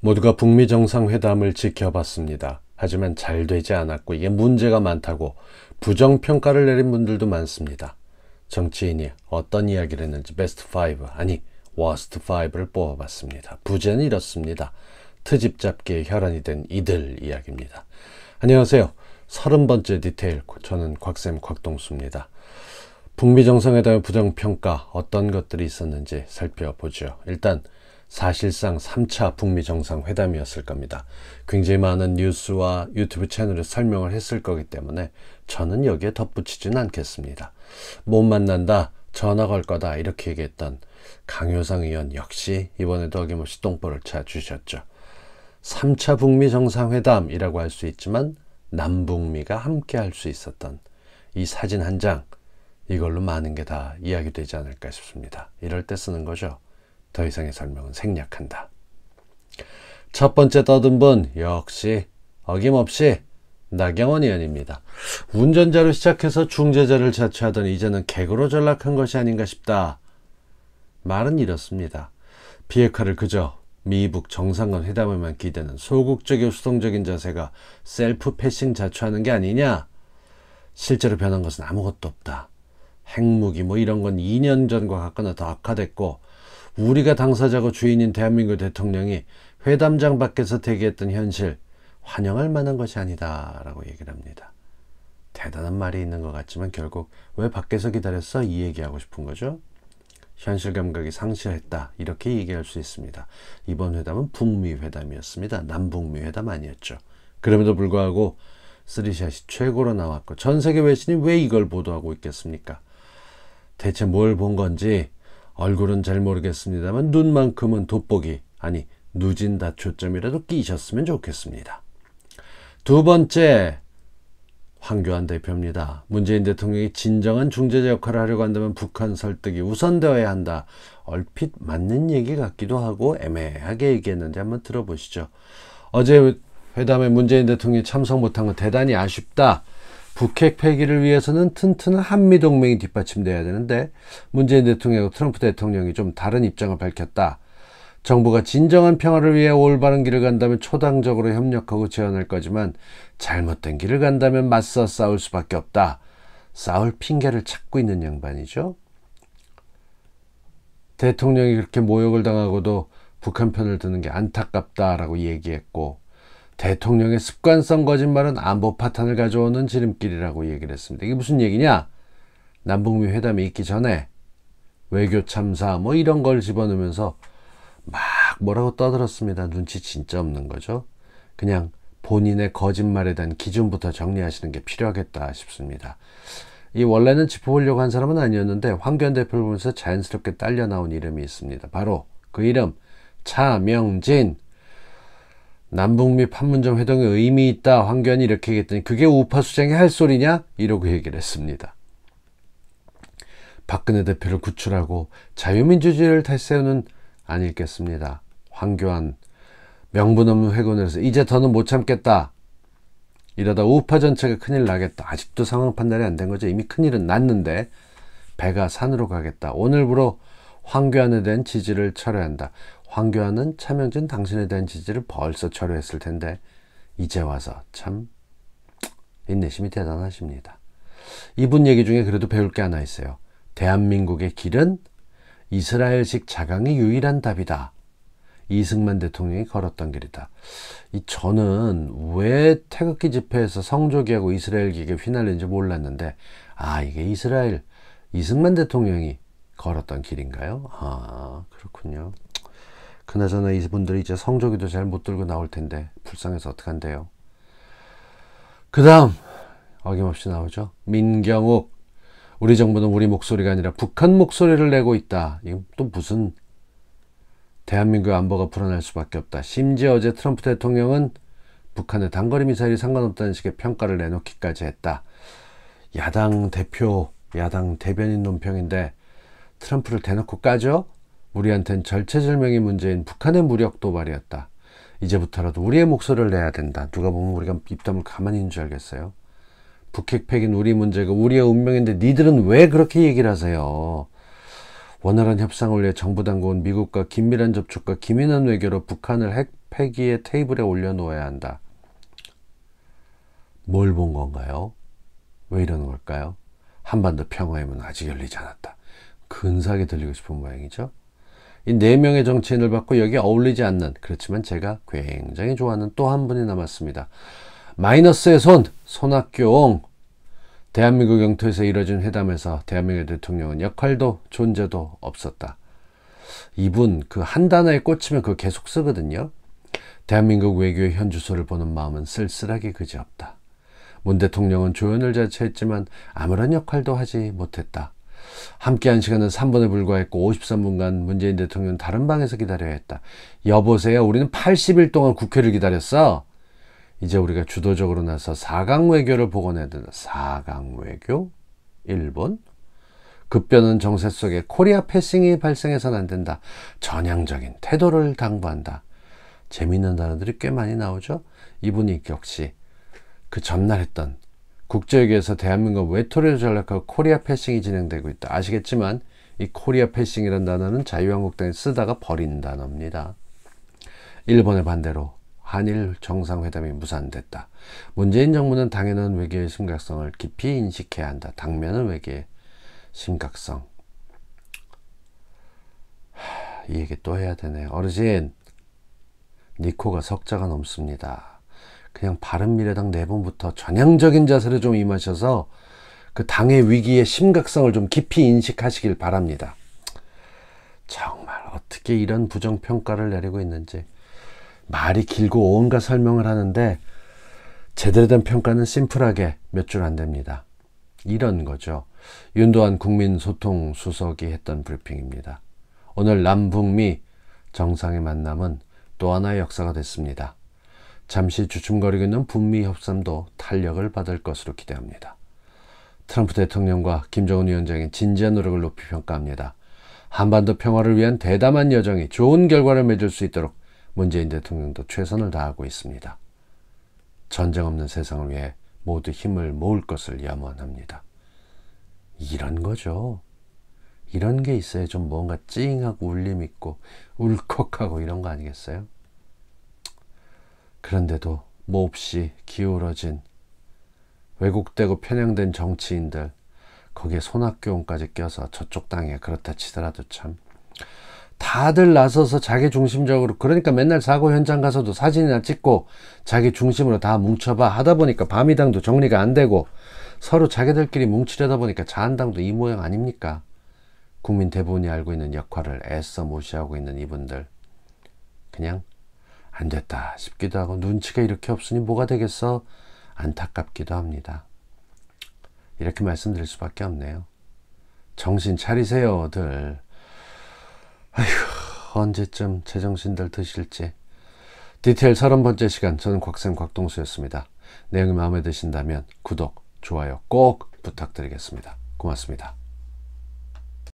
모두가 북미 정상회담을 지켜봤습니다. 하지만 잘 되지 않았고 이게 문제가 많다고 부정평가를 내린 분들도 많습니다. 정치인이 어떤 이야기를 했는지 베스트 5 아니 워스트 5를 뽑아봤습니다. 부제는 이렇습니다. 트집 잡기에 혈안이 된 이들 이야기입니다. 안녕하세요. 30번째 디테일 저는 곽쌤 곽동수입니다. 북미 정상회담의 부정평가 어떤 것들이 있었는지 살펴보죠. 일단 사실상 3차 북미 정상회담이었을 겁니다. 굉장히 많은 뉴스와 유튜브 채널에 설명을 했을 거기 때문에 저는 여기에 덧붙이진 않겠습니다. 못 만난다, 전화 걸 거다 이렇게 얘기했던 강효상 의원 역시 이번에도 어김없이 똥볼을 차 주셨죠. 3차 북미 정상회담이라고 할 수 있지만 남북미가 함께 할 수 있었던 이 사진 한 장 이걸로 많은 게 다 이야기되지 않을까 싶습니다. 이럴 때 쓰는 거죠. 더 이상의 설명은 생략한다. 첫 번째 떠든 분 역시 어김없이 나경원 의원입니다. 운전자로 시작해서 중재자를 자처하던 이제는 개그로 전락한 것이 아닌가 싶다. 말은 이렇습니다. 비핵화를 그저 미북 정상간 회담에만 기대는 소극적이고 수동적인 자세가 셀프 패싱 자처하는 게 아니냐? 실제로 변한 것은 아무것도 없다. 핵무기 뭐 이런 건 2년 전과 같거나 더 악화됐고 우리가 당사자고 주인인 대한민국 대통령이 회담장 밖에서 대기했던 현실 환영할 만한 것이 아니다 라고 얘기를 합니다. 대단한 말이 있는 것 같지만 결국 왜 밖에서 기다렸어? 이 얘기하고 싶은 거죠. 현실 감각이 상실했다 이렇게 얘기할 수 있습니다. 이번 회담은 북미 회담이었습니다. 남북미 회담 아니었죠. 그럼에도 불구하고 쓰리샷이 최고로 나왔고 전 세계 외신이 왜 이걸 보도하고 있겠습니까? 대체 뭘 본 건지 얼굴은 잘 모르겠습니다만 눈만큼은 돋보기 아니 누진 다초점이라도 끼셨으면 좋겠습니다. 두 번째 황교안 대표입니다. 문재인 대통령이 진정한 중재자 역할을 하려고 한다면 북한 설득이 우선되어야 한다. 얼핏 맞는 얘기 같기도 하고 애매하게 얘기했는데 한번 들어보시죠. 어제 회담에 문재인 대통령이 참석 못한 건 대단히 아쉽다. 북핵 폐기를 위해서는 튼튼한 한미 동맹이 뒷받침돼야 되는데 문재인 대통령과 트럼프 대통령이 좀 다른 입장을 밝혔다. 정부가 진정한 평화를 위해 올바른 길을 간다면 초당적으로 협력하고 제안할 거지만 잘못된 길을 간다면 맞서 싸울 수밖에 없다. 싸울 핑계를 찾고 있는 양반이죠. 대통령이 그렇게 모욕을 당하고도 북한 편을 드는 게 안타깝다라고 얘기했고 대통령의 습관성 거짓말은 안보 파탄을 가져오는 지름길이라고 얘기를 했습니다. 이게 무슨 얘기냐? 남북미 회담이 있기 전에 외교 참사 뭐 이런 걸 집어넣으면서 막 뭐라고 떠들었습니다. 눈치 진짜 없는 거죠. 그냥 본인의 거짓말에 대한 기준부터 정리하시는 게 필요하겠다 싶습니다. 이 원래는 짚어보려고 한 사람은 아니었는데 황교안 대표를 보면서 자연스럽게 딸려 나온 이름이 있습니다. 바로 그 이름 차명진. 남북미 판문점 회동에 의미 있다 황교안이 이렇게 얘기했더니 그게 우파 수장이 할 소리냐 이러고 얘기를 했습니다. 박근혜 대표를 구출하고 자유민주주의를 탈세우는 아니겠습니다. 황교안 명분 없는 회군에서 이제 더는 못 참겠다. 이러다 우파 전체가 큰일 나겠다. 아직도 상황 판단이 안 된 거죠. 이미 큰일은 났는데 배가 산으로 가겠다. 오늘부로 황교안에 대한 지지를 철회한다. 황교안은 차명진 당신에 대한 지지를 벌써 철회했을 텐데 이제 와서 참 인내심이 대단하십니다. 이분 얘기 중에 그래도 배울 게 하나 있어요. 대한민국의 길은 이스라엘식 자강이 유일한 답이다. 이승만 대통령이 걸었던 길이다. 이 저는 왜 태극기 집회에서 성조기하고 이스라엘기에 휘날리는지 몰랐는데 아 이게 이스라엘 이승만 대통령이 걸었던 길인가요? 아 그렇군요. 그나저나 이분들이 이제 성조기도 잘 못 들고 나올 텐데 불쌍해서 어떡한데요. 그 다음 어김없이 나오죠. 민경욱 우리 정부는 우리 목소리가 아니라 북한 목소리를 내고 있다. 이건 또 무슨 대한민국의 안보가 불안할 수밖에 없다. 심지어 어제 트럼프 대통령은 북한의 단거리 미사일이 상관없다는 식의 평가를 내놓기까지 했다. 야당 대표, 야당 대변인 논평인데 트럼프를 대놓고 까죠? 우리한텐 절체절명의 문제인 북한의 무력도 말이었다. 이제부터라도 우리의 목소리를 내야 된다. 누가 보면 우리가 입담을 가만히 있는 줄 알겠어요. 북핵팩인 우리 문제가 우리의 운명인데 니들은 왜 그렇게 얘기를 하세요? 원활한 협상을 위해 정부 당국은 미국과 긴밀한 접촉과 기민한 외교로 북한을 핵 폐기의 테이블에 올려놓아야 한다. 뭘 본 건가요? 왜 이러는 걸까요? 한반도 평화의 문 아직 열리지 않았다. 근사하게 들리고 싶은 모양이죠? 이네 명의 정치인을 받고 여기에 어울리지 않는 그렇지만 제가 굉장히 좋아하는 또 한 분이 남았습니다. 마이너스의 손 손학규 옹 대한민국 영토에서 이뤄진 회담에서 대한민국 대통령은 역할도 존재도 없었다. 이분 그 한 단어에 꽂히면 그 계속 쓰거든요. 대한민국 외교의 현 주소를 보는 마음은 쓸쓸하게 그지없다. 문 대통령은 조연을 자처했지만 아무런 역할도 하지 못했다. 함께한 시간은 3분에 불과했고 53분간 문재인 대통령은 다른 방에서 기다려야 했다. 여보세요. 우리는 80일 동안 국회를 기다렸어. 이제 우리가 주도적으로 나서 4강 외교를 복원해야 된다. 4강 외교? 일본? 급변은 정세 속에 코리아 패싱이 발생해선 안 된다. 전향적인 태도를 당부한다. 재미있는 단어들이 꽤 많이 나오죠? 이분이 역시 그 전날 했던 국제회계에서 대한민국 외톨이를 전락하고 코리아 패싱이 진행되고 있다. 아시겠지만 이 코리아 패싱이란 단어는 자유한국당이 쓰다가 버린 단어입니다. 일본의 반대로 한일 정상회담이 무산됐다. 문재인 정부는 당연한 외교의 심각성을 깊이 인식해야 한다. 당면한 외교의 심각성. 하, 이 얘기 또 해야 되네. 어르신, 니코가 석자가 넘습니다. 그냥 바른미래당 내분부터 전향적인 자세를 좀 임하셔서 그 당의 위기의 심각성을 좀 깊이 인식하시길 바랍니다. 정말 어떻게 이런 부정평가를 내리고 있는지 말이 길고 온갖 설명을 하는데 제대로 된 평가는 심플하게 몇 줄 안 됩니다. 이런 거죠. 윤도한 국민소통수석이 했던 브리핑입니다. 오늘 남북미 정상의 만남은 또 하나의 역사가 됐습니다. 잠시 주춤거리고 있는 북미 협상도 탄력을 받을 것으로 기대합니다. 트럼프 대통령과 김정은 위원장의 진지한 노력을 높이 평가합니다. 한반도 평화를 위한 대담한 여정이 좋은 결과를 맺을 수 있도록 문재인 대통령도 최선을 다하고 있습니다. 전쟁 없는 세상을 위해 모두 힘을 모을 것을 염원합니다. 이런 거죠. 이런 게 있어야 좀 뭔가 찡하고 울림 있고 울컥하고 이런 거 아니겠어요? 그런데도 몹시 뭐 기울어진 왜곡되고 편향된 정치인들 거기에 손학규원까지 껴서 저쪽 땅에 그렇다 치더라도 참 다들 나서서 자기 중심적으로 그러니까 맨날 사고 현장 가서도 사진이나 찍고 자기 중심으로 다 뭉쳐봐 하다 보니까 밤이당도 정리가 안 되고 서로 자기들끼리 뭉치려다 보니까 자한당도 이 모양 아닙니까? 국민 대부분이 알고 있는 역할을 애써 모시하고 있는 이분들 그냥 안 됐다 싶기도 하고 눈치가 이렇게 없으니 뭐가 되겠어 안타깝기도 합니다. 이렇게 말씀드릴 수밖에 없네요. 정신 차리세요들. 아휴 언제쯤 제정신들 드실지. 디테일 30번째 시간 저는 곽쌤 곽동수였습니다. 내용이 마음에 드신다면 구독, 좋아요 꼭 부탁드리겠습니다. 고맙습니다.